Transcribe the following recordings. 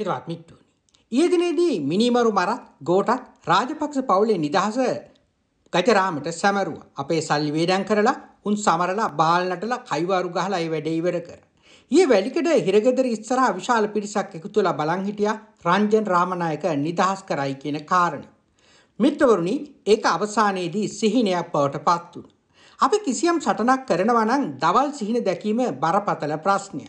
හිරවත්මිට්ටුවනි. ඊයදිනේදී මිනිමරු මරත් ගෝටත් රාජපක්ෂ පවුලේ නිදහස ගජරාමට සැමරුව අපේ සල්ලි වේඩන් කරලා උන් සමරලා බාල්නටල කයිවාරු ගහලා ඒ වැඩ ඉවර කර. ඒ වැලිකඩ හිරගෙදර ඉස්සරහා විශාල පිරිසක් එකතුලා බලන් හිටියා රංජන් රාමනායක නිදහස් කරයි කියන කාරණේ. මිත්‍රවරුනි, ඒක අවසානයේදී සිහිනයක් බවට පත් වුණා. අපි කිසියම් සටනක් කරනවා නම් දවල් සිහින දැකීම බරපතල ප්‍රශ්නයක්.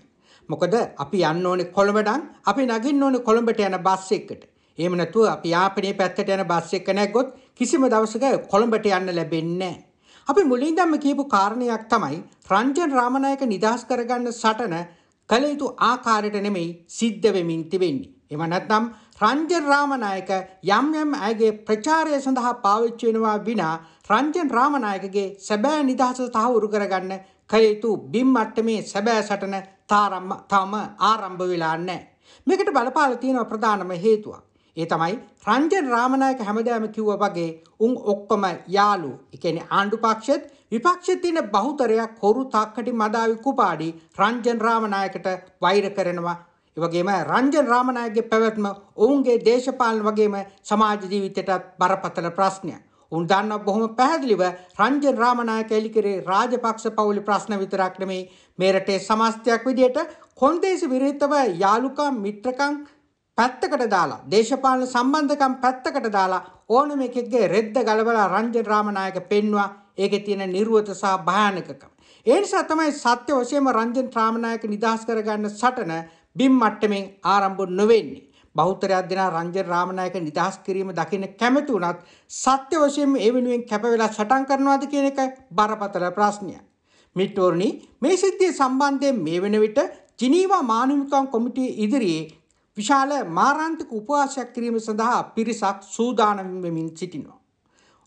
මොකද අපි යන්න ඕනේ කොළඹ නම් අපි නගින්න ඕනේ කොළඹට යන බස් එකකට. එහෙම නැතුව අපි යාපනයේ පැත්තට යන බස් එක නැග්ගොත් කිසිම දවසක කොළඹට යන්න ලැබෙන්නේ අපි මුලින්දම කියපු කාරණයක් තමයි රංජන් රාමනායක නිදහස් කරගන්න සටන කළ යුතු ආකාරයට නෙමෙයි සිද්ධ වෙමින් තිබෙන්නේ. එම නැත්නම් රංජන් රාමනායක යම් යම් අයගේ ප්‍රචාරය සඳහා පාවිච්චි වෙනවා විනා රංජන් රාමනායකගේ සැබෑ නිදහස තහවුරු කරගන්න කළ යුතු බිම් මට්ටමේ සැබෑ සටන තාරම්ම තවම ආරම්භ වෙලා නැහැ. මේකට බලපාලා තියෙන ප්‍රධානම හේතුව. ඒ තමයි රංජන් රාමනායක හැමදාම කිව්වා වගේ උන් ඔක්කොම යාළුවෝ. ඒ කියන්නේ ආණ්ඩු පක්ෂෙත් විපක්ෂයේ තියෙන බහුතරයක් හොරු තාක්කටි මදාවි කුපාඩි රංජන් රාමනායකට වෛර කරනවා. ඒ වගේම රංජන් රාමනායකගේ පැවැත්ම ඔවුන්ගේ දේශපාලන වගේම සමාජ ජීවිතයටත් බරපතල ප්‍රශ්නයක්. උන් දන්නවා බොහොම පැහැදිලිව රංජන් රාමනායක එලිකිරේ රාජපක්ෂ පවුලේ ප්‍රශ්න විතරක් නෙමෙයි මේ රටේ සමස්තයක් විදියට කොන්දේසි විරහිතව යාලුකම් මිත්‍රකම් පැත්තකට දාලා දේශපාලන සම්බන්ධකම් පැත්තකට දාලා ඕනම එකෙක්ගේ රෙද්ද ගලවලා රංජන් රාමනායක පෙන්වා ඒකේ තියෙන නිර්වත සහ භයානකකම. ඒ නිසා තමයි සත්‍ය වශයෙන්ම රංජන් රාමනායක නිදහස් කරගන්න සටන බිම් මට්ටමින් ආරම්භ නොවෙන්නේ. බෞද්ධරයක් දෙනා රංජන් රාමනායක නිදහස් කිරීම දකින්න කැමති වුණත් සත්‍ය වශයෙන්ම ඒ වෙනුවෙන් කැප වෙලා සටන් කරනවාද කියන එක බරපතල ප්‍රශ්නය. මිටෝර්නි මේ සිද්ධිය සම්බන්ධයෙන් මේ වෙන විට ජිනීවා මානවිකම් කොමිටුවේ ඉදිරියේ විශාල මාරාන්තික උපවාසයක් කිරීම සඳහා පිරිසක් සූදානම් වෙමින් සිටිනවා.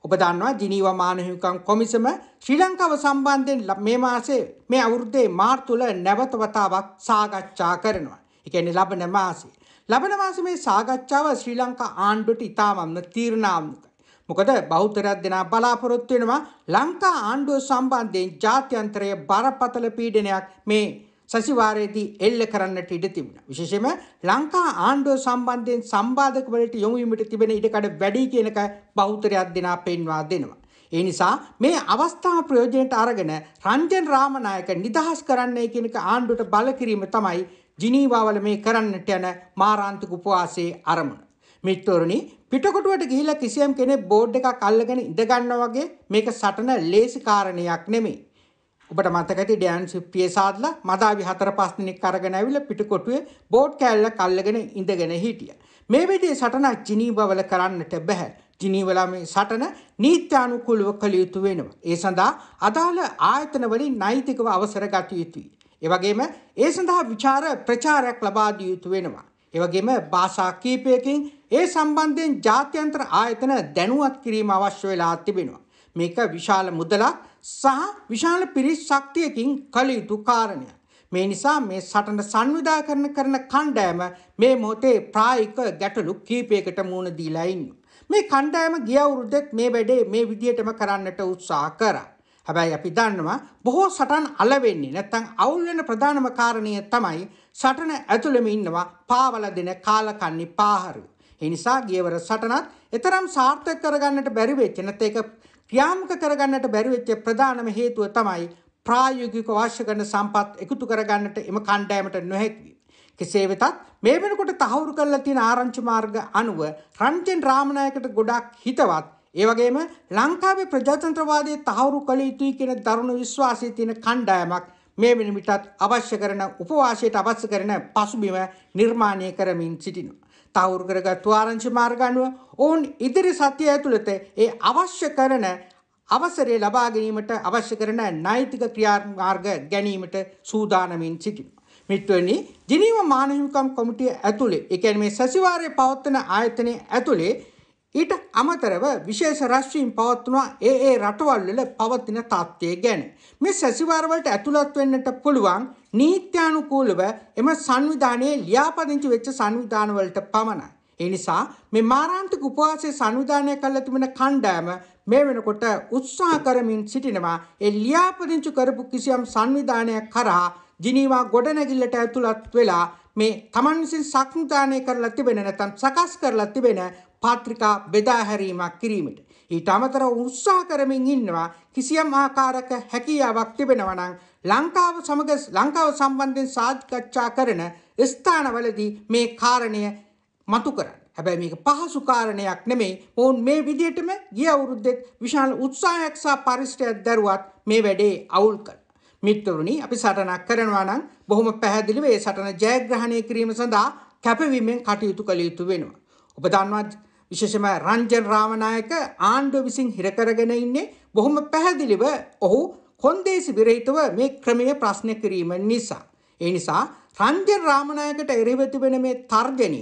ඔබ දන්නවා ජිනීවා මානවිකම් කොමිසම ශ්‍රී ලංකාව සම්බන්ධයෙන් මේ මාසේ මේ අවුරුද්දේ මාර්තු තුල නැවත වතාවක් සාකච්ඡා කරනවා. ඒ කියන්නේ ලබන මාසේ ලබන මාසේ මේ සාකච්ඡාව ශ්‍රී ලංකා ආණ්ඩුවට ඉතාමත්ම තීරණාත්මකයි. මොකද බහුතරයක් දෙනා බලාපොරොත්තු වෙනවා ලංකා ආණ්ඩුව සම්බන්ධයෙන් ජාත්‍යන්තරයේ බරපතල පීඩනයක් මේ සතිವಾರයේදී එල්ල කරන්නට ඉඩ තිබුණා. විශේෂයෙන්ම ලංකා ආණ්ඩුව සම්බන්ධයෙන් සම්බාධක වලට යොමු වීමට තිබෙන ඉඩකඩ වැඩි කියනක බහුතරයක් දෙනා පෙන්වා දෙනවා. ඒ නිසා මේ අවස්ථාව ප්‍රයෝජනයට අරගෙන රංජන් රාමනායක නිදහස් කරන්නයි කියන එක ආණ්ඩුවට බල කිරීම තමයි ජිනීවාවල මේ කරන්නට යන මාරාන්තික උපවාසයේ අරමුණ. මිත්‍රෝරණි පිටකොටුවට ගිහිලා කිසියම් කෙනෙක් බෝඩ් එකක් අල්ලගෙන ඉඳ ගන්නවා වගේ මේක සටන ලේසි කාරණයක් නෙමෙයි. ඔබට මතක ඇති ඩෑන්ස් පියසාදලා මදාවි හතර පහ දිනක් අරගෙන ඇවිල්ලා පිටකොටුවේ බෝඩ් කෑල්ලක් අල්ලගෙන ඉඳගෙන හිටියා. මේ විදිහේ සටනක් ජිනීවාවල කරන්නට බෑ. ජිනීවලා මේ සටන නීත්‍යානුකූලව කළ යුතු වෙනවා. ඒ සඳහා අදාළ ආයතන වලින් නෛතිකව අවසර ගත යුතුයි. එවගේම ඒ සඳහා විචාර ප්‍රචාරයක් ලබා දිය යුතු වෙනවා. එවගේම භාෂා කීපයකින් ඒ සම්බන්ධයෙන් ජාත්‍යන්තර ආයතන දැනුවත් කිරීම අවශ්‍ය වෙලා තිබෙනවා. මේක විශාල මුදලක් සහ විශාල පිරිස් ශක්තියකින් කළ යුතු කාරණයක්. මේ නිසා මේ සටන සංවිධා කරන කරන කණ්ඩෑම මේ මොහොතේ ප්‍රායෝගික ගැටලු කීපයකට මුහුණ දීලා ඉන්නවා. මේ කණ්ඩායම ගිය අවුරුද්දත් මේ වැඩේ මේ විදියටම කරන්නට උත්සාහ කරා. හැබැයි අපි දන්නවා බොහෝ සටන් අලවෙන්නේ නැත්තම් අවුල් වෙන ප්‍රධානම කාරණය තමයි සටන ඇතුළෙම ඉන්නවා පාවල දෙන කාලකන්ණි පාහරු. ඒ නිසා ගියවර සටනත් එතරම් සාර්ථක කරගන්නට බැරි වෙච්ච නැත්නම් ඒක ක්‍රියාත්මක කරගන්නට බැරි වෙච්ච ප්‍රධානම හේතුව තමයි ප්‍රායෝගිකව අවශ්‍ය කරන සම්පත් එකතු කරගන්නට එම කණ්ඩායමට නොහැකි වීම. කෙසේ වෙතත් මේ වෙනකොට තහවුරු කරලා තියෙන ආරංචි මාර්ග අනුව රන්ජන් රාමනායකට ගොඩක් හිතවත් ඒ වගේම ලංකාවේ ප්‍රජාතන්ත්‍රවාදය තහවුරු කළ යුතුයි කියන දරුණු විශ්වාසය තියෙන කණ්ඩායමක් මේ වෙන විටත් අවශ්‍ය කරන උපවාසයට අවශ්‍ය කරන පසුබිම නිර්මාණය කරමින් සිටිනවා. තහවුරු කරගත් ආරංචි මාර්ග අනුව ඔවුන් ඉදිරි සතිය ඇතුළත ඒ අවශ්‍ය කරන අවසරය ලබා ගැනීමට අවශ්‍ය කරන නෛතික ක්‍රියාමාර්ග ගැනීමට සූදානමින් සිටිනවා. මිත්වනි ජිනීව මානහිමිකම් කොමිටිය ඇතුළේ ඒ කියන්නේ මේ සැසිවාරයේ පවත්වන ආයතනය ඇතුළේ ඊට අමතරව විශේෂ රැස්වීම් පවත්වනවා ඒ ඒ රටවල් වල පවතින තත්ත්වය ගැන. මේ සැසිවාර වලට ඇතුළත් වෙන්නට පුළුවන් නීත්‍යානුකූලව එම සංවිධානයේ ලියාපදිංචි වෙච්ච සංවිධාන වලට පමණයි. ඒ නිසා මේ මාරාන්තික උපවාසයේ සංවිධානය කළා තිබෙන කණ්ඩායම මේ වෙනකොට උත්සාහ කරමින් සිටිනවා ඒ ලියාපදිංචි කරපු කිසියම් සංවිධානයක් කරා ජිනීවා ගොඩනැගිල්ලට ඇතුළත් වෙලා මේ තමන් විසින් සංවිධානය කරලා තිබෙන නැත්නම් සකස් කරලා තිබෙන පාත්‍රිකා බෙදාහැරීමක් කිරීමට. ඊට අමතර උත්සාහ කරමින් ඉන්නවා කිසියම් ආකාරක හැකියාවක් තිබෙනවනං ලංකාව සමග ලංකාව සම්බන්ධයෙන් සාධකච්ඡා කරන ස්ථානවලදී මේ කාරණය මතු කරන්න. හැබැයි මේක පහසු කාරණයක් නෙමෙයි. මොවුන් මේ විදිහටම ගිය අවුරුද්දෙත් විශාල උත්සාහයක් සහ පරිශ්‍රයක් දැරුවත් මේ වැඩේ අවුල් කළා. මිත්‍රවරුනි අපි සටනක් කරනවා නම් බොහොම පැහැදිලිව ඒ සටන ජයග්‍රහණය කිරීම සඳහා කැපවීමෙන් කටයුතු කළ යුතු වෙනවා. ඔබ දන්නවත් විශේෂම රංජන් රාමනායක ආණ්ඩුව විසින් හිරකරගෙන ඉන්නේ බොහොම පැහැදිලිව ඔහු කොන්දේසි විරහිතව මේ ක්‍රමය ප්‍රශ්න කිරීම නිසා. ඒ නිසා රංජන් රාමනායකට එරෙහිව තිබෙන මේ තර්ජනය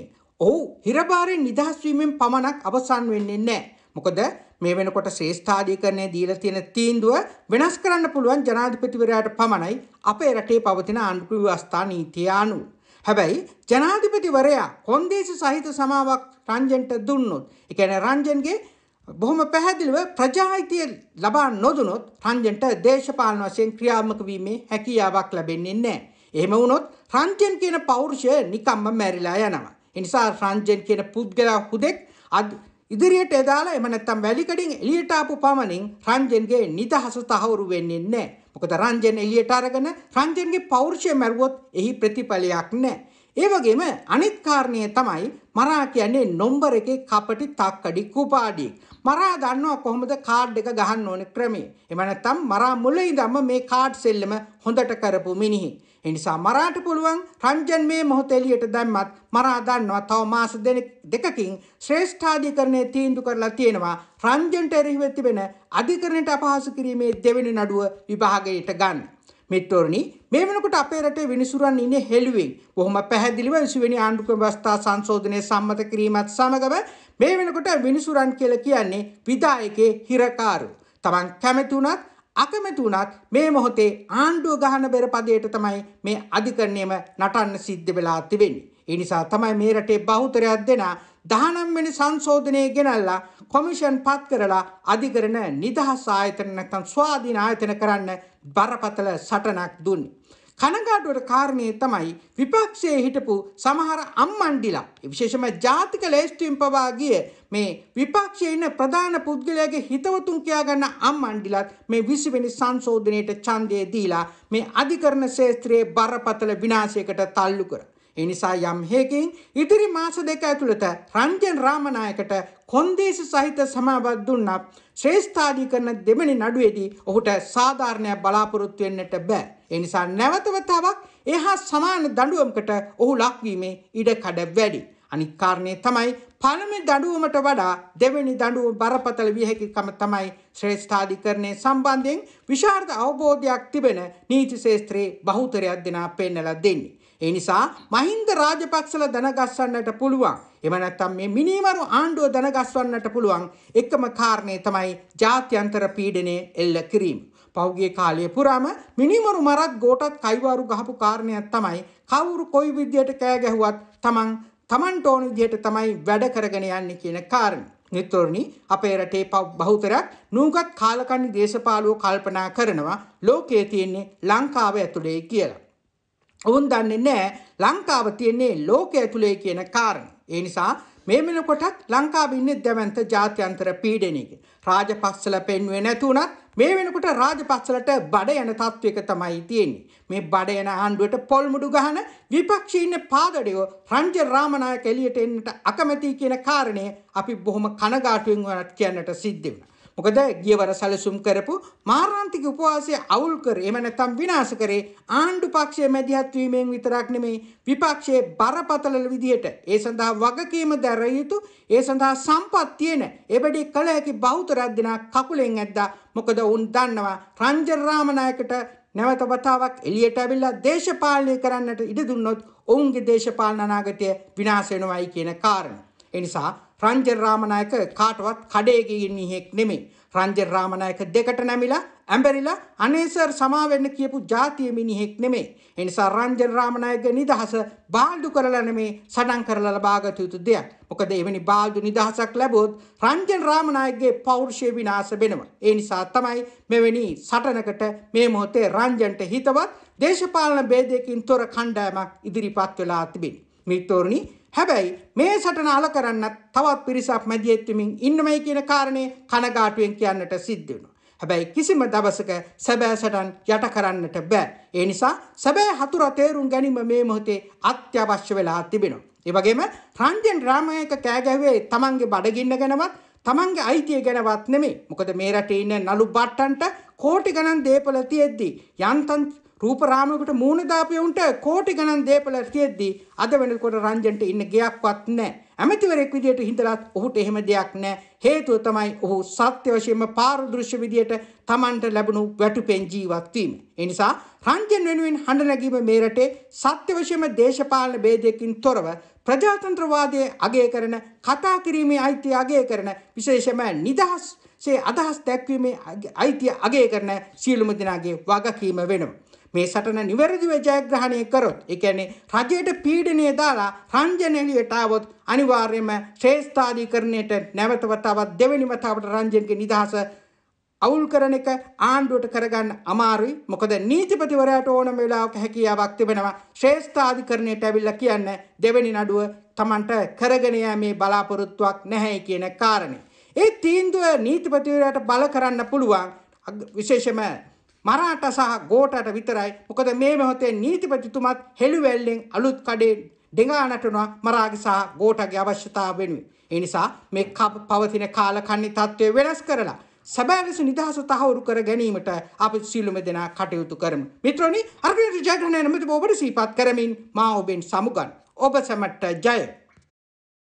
ඔහු හිරබාරෙන් නිදහස් වීමෙන් පමණක් අවසන් වෙන්නේ නැහැ. මොකද මේ වෙනකොට ශ්‍රේෂ්ඨාධිකරණය දීලා තියෙන තීන්දුව වෙනස් කරන්න පුළුවන් ජනාධිපතිවරයාට පමණයි අපේ රටේ පවතින ආණ්ඩු ව්‍යවස්ථා නීතිය අනුව. හැබැයි ජනාධිපතිවරයා කොන්දේසි සහිත සමාවක් රංජන්ට දුන්නොත් එකන රංජන්ගේ බොහොම පැහැදිලිව ප්‍රජාහිතය ලබා නොදුනොත් රංජන්ට දේශපාලන වශයෙන් ක්‍රියාමක වීමේ හැකියාවක් ලැබෙන්නේ නෑ. එහෙම වුණොත් රංජන් කියන පෞරුෂය නිකම්ම මැරිලා යනවා. එනිසා රංජන් කියන පුද්ගලයා හුදෙක් ඉදිරියට එදාලා එම නැත්තම් වැලිකඩින් එළියට ආපු පමණින් රංජන්ගේ නිදහස තහවුරු වෙන්නේ නැහැ. මොකද රංජන් එළියට අරගෙන රංජන්ගේ පෞරුෂය මැරුවොත් එහි ප්‍රතිඵලයක් නැහැ. ඒ වගේම අනිත් කාරණය තමයි මරා කියන්නේ නොම්බර එකේ කපටි තක්කඩි කුපාඩියෙක්. මරා දන්නවා කොහොමද කාඩ් එක ගහන්න ඕන ක්‍රමේ. එම නැත්නම් මරා මුල ඉඳන්ම මේ කාඩ් සෙල්ලම හොඳට කරපු මිනිහි. ඒ නිසා මරාට පුළුවන් රංජන් මේ මොහොත එළියට දැම්මත් මරා දන්නවා තව මාස දෙකකින් ශ්‍රේෂ්ඨාධිකරණය තීන්දුව කරලා තියෙනවා රංජන්ට එරෙහිව තිබෙන අධිකරණයට අපහාස කිරීමේ දෙවෙනි නඩුව විභාගයට ගන්න. මෙත්වරණි මේ වෙනකොට අපේ රටේ විනිසුරන් ඉන්නේ හෙළුවෙන් බොහොම පැහැදිලිව 20 වෙනි ආණ්ඩුක ව්‍යවස්ථා සංශෝධනය සම්මත කිරීමත් සමගම මේ වෙනකොට විනිසුරන් කියලා කියන්නේ විධායකේ හිරකාරු. Taman කැමති උනත් අකමැති වුණත් මේ මොහොතේ ආණ්ඩුව ගහන බෙර පදයට තමයි මේ අධිකරණයම නටන්න සිද්ධ වෙලා තිබෙන්නේ. ඒ නිසා තමයි මේ රටේ බහුතරයක් දෙනා 19 වෙනි සංශෝධනය ගෙනල්ලා කොමිෂන් පත් කරලා අධිකරණ නිදහස් ආයතන නැත්නම් ස්වාධීන ආයතන කරන්න බරපතල සටනක් දුන්නේ. කනගාටුවට කාරණය තමයි විපක්ෂයේ හිටපු සමහර අම්මණ්ඩිලා විශේෂම ජාතික ලේස්ටීම් පවා ගිය මේ විපක්ෂයේ ඉන්න ප්‍රධාන පුද්ගලයාගේ හිතවතුන් කියාගන්න අම්මණ්ඩිලත් මේ 20 වෙනි සංශෝධනයේට ඡන්දය දීලා මේ අධිකරණ ශාස්ත්‍රයේ බරපතල විනාශයකට තල්ලු කරා. එනිසා යම් හේකින් ඉදිරි මාස දෙක ඇතුළත රංජන් රාමනායකට කොන්දේසි සහිත සමාබත් දුන්නත් ශ්‍රේෂ්ඨාධිකරණ දෙමනි නඩුවේදී ඔහුට සාධාරණයක් බලාපොරොත්තු වෙන්නට බෑ. ඒ නිසා නැවතවතාවක් එහා සමාන දඬුවමකට ඔහු ලක්වීමේ ඉඩකඩ වැඩි. අනික් කාරණේ තමයි පළමු දඬුවමට වඩා දෙවෙනි දඬුවම බරපතල විය හැකිකම තමයි ශ්‍රේෂ්ඨාධිකරණය සම්බන්ධයෙන් විශාරද අවබෝධයක් තිබෙන නීති ශාස්ත්‍රයේ බහුතරයක් දෙනා පෙන්වලා දෙන්නේ. ඒ නිසා මහින්ද රාජපක්ෂල දනගස්වන්නට පුළුවන්. එම නැත්තම් මේ මිනීමරු ආණ්ඩුව දනගස්වන්නට පුළුවන් එකම කාරණය තමයි ජාත්‍යන්තර පීඩනය එල්ල කිරීම. පෞගේ කාලය පුරාම මිනිමරු මරත් ගෝටත් කයිවාරු ගහපු කාරණයක් තමයි කවුරු කොයි විද්‍යයට කෑ ගැහුවත් තමන් තමන්ට ඕන විදිහට තමයි වැඩ කරගෙන යන්නේ කියන කාරණය. නිතරණි අපේ රටේ බහුතරයක් නූගත් කාලකන්ණි දේශපාලුව කල්පනා කරනවා ලෝකයේ තියෙන්නේ ලංකාව ඇතුලේ කියලා. ඔවුන් දන්නේ නෑ ලංකාව තියන්නේ ලෝක ඇතුළේ කියන කාරණ. ඒ නිසා මේ වෙනකොටත් ලංකාව ඉන්නේ දැවන්ත ජාත්‍යන්තර පීඩනයක. රාජපක්ෂල පෙන්වුවේ නැතුණත් මේ වෙනකොට රාජපක්ෂලට බඩ යන තත්වයක තමයි තියෙන්නේ. මේ බඩ යන ආණ්ඩුවට පොල්මුඩු ගහන විපක්ෂයේ ඉන්න පාදඩයෝ රංජන් රාමනායක එළියට එන්නට අකමැති කියන කාරණය අපි බොහොම කනගාටුවෙන් වරත් කියන්නට සිද්ධ වෙනවා. මොකද ගියවර සැලසුම් කරපු මාරාන්තික උපවාසය අවුල් කර එහෙම නැත්නම් විනාශ කරේ ආණ්ඩු පක්ෂයේ මැදිහත් වීමෙන් විතරක් නෙමෙයි විපක්ෂයේ බරපතල විදියට ඒ සඳහා වගකීම දැර යුතු ඒ සඳහා සම්පත් තියෙන එබැඩි කළ හැකි බහුතරයක් දෙනා කකුලෙන් ඇද්දා මොකද වුන් දන්නවා රංජන් රාමනායකට නැවත වතාවක් එළියට ඇවිල්ලා දේශපාලනය කරන්නට ඉඩ දුන්නොත් ඔවුන්ගේ දේශපාලන අනාගතය විනාශ වෙනවයි කියන කාරණා. ඒ නිසා රංජන් රාමනායක කාටවත් කඩේ ගිහින් ඉහෙක් නෙමෙයි. රංජන් රාමනායක දෙකට නැමිලා ඇඹරිලා අනේ සර් සමා වෙන්න කියපු ජාතිය මිනිහෙක් නෙමෙයි. ඒ නිසා රංජන් රාමනායක නිදහස බාල්දු කරලා නෙමෙයි සටන් කරලා ලබාගත යුතු දෙයක්. මොකද එවැනි බාල්දු නිදහසක් ලැබුවොත් රංජන් රාමනායකගේ පෞරුෂය විනාශ වෙනවා. ඒ නිසා තමයි මෙවැනි සටනකට මේ මොහොතේ රංජන්ට හිතවත් දේශපාලන ભેදයකින් තොර කණ්ඩායමක් ඉදිරිපත් වෙලා තිබෙන්නේ. මිත්‍රෝනි හැබැයි මේ සටන අල කරන්නත් තවත් පිරිසක් මැදියැත්තුමින් ඉන්නමයි කියන කාරණය කනගාටුවෙන් කියන්නට සිද්ධ වෙනවා. හැබැයි කිසිම දවසක සැබෑ සටන් යට කරන්නට බෑ. ඒ නිසා සැබෑ හතුර තේරුම් ගැනීම මේ මොහොතේ අත්‍යවශ්‍ය වෙලා තිබෙනවා. ඒ වගේම රන්ජන් රාමයක කෑගැහුවේ තමන්ගේ බඩගින්න ගැනවත් තමන්ගේ අයිතිය ගැනවත් නෙමෙයි. මොකද මේ රටේ ඉන්න නලු බට්ටන්ට කෝටි ගණන් දේපල තියෙද්දි යන්තම් රූපරාමුවකට මූණ දාපු උන්ට කෝටි ගණන් දේපල තියෙද්දී අද වෙනකොට රංජන්ට ඉන්න ගයක්වත් නැහැ. ඇමතිවරෙක් විදියට හිඳලත් ඔහුට එහෙම දෙයක් නැහැ. හේතුව තමයි ඔහු සත්‍ය වශයෙන්ම පාරදෘශ්‍ය විදියට Tamanට ලැබුණු වැටුපෙන් ජීවත් වීම. ඒ නිසා රංජන් වෙනුවෙන් හඬ නැගීම මේ රටේ සත්‍ය වශයෙන්ම දේශපාලන ભેදයකින් තොරව ප්‍රජාතන්ත්‍රවාදයේ අගය කරන කතා කිරීමේ අයිතිය අගය කරන විශේෂම නිදහස් සේ අදහස් දැක්වීමේ අයිතිය අගය කරන සියලුම දෙනාගේ වගකීම වෙනවා. මේ සටන නිවැරදිව ජයග්‍රහණය කරොත් ඒ කියන්නේ රජයට පීඩනය දාලා රංජන එළියට આવොත් අනිවාර්යයෙන්ම ශ්‍රේෂ්ඨාධිකරණයට නැවත වතාවක් දෙවෙනි වතාවට රංජන්ගේ නිදහස අවුල් කරන එක ආණ්ඩුවට කරගන්න අමාරුයි. මොකද නීතිපතිවරයාට ඕනම වෙලාවක හැකියාවක් තිබෙනවා ශ්‍රේෂ්ඨාධිකරණයට ඇවිල්ලා කියන්න දෙවෙනි නඩුව Tamanට කරගෙන යෑමේ බලාපොරොත්තුවක් නැහැ කියන කාරණේ. ඒ තීන්දුව නීතිපතිවරයාට බල කරන්න පුළුවන්. විශේෂම මරාට සහ ගෝටට විතරයි මොකද මේ මොහොතේ නීතිපතිතුමත් හෙළුවැල්ලෙන් අලුත් කඩේ ඩෙඟා නටනවා මරාගේ සහ ගෝටගේ අවශ්‍යතාව වෙනුවෙන්. ඒ නිසා මේ පවතින කාලකන්ණි තත්ත්වය වෙනස් කරලා සැබෑලෙස නිදහස තහවුරු කර ගැනීමට අප සියලුම දෙනා කටයුතු කරමු. මිත්‍රනි අර්ගයට ජයග්‍රහණය නමැති ඔබට සීපත් කරමින් මා ඔබෙන් සමුගන්. ඔබ සැමට ජය.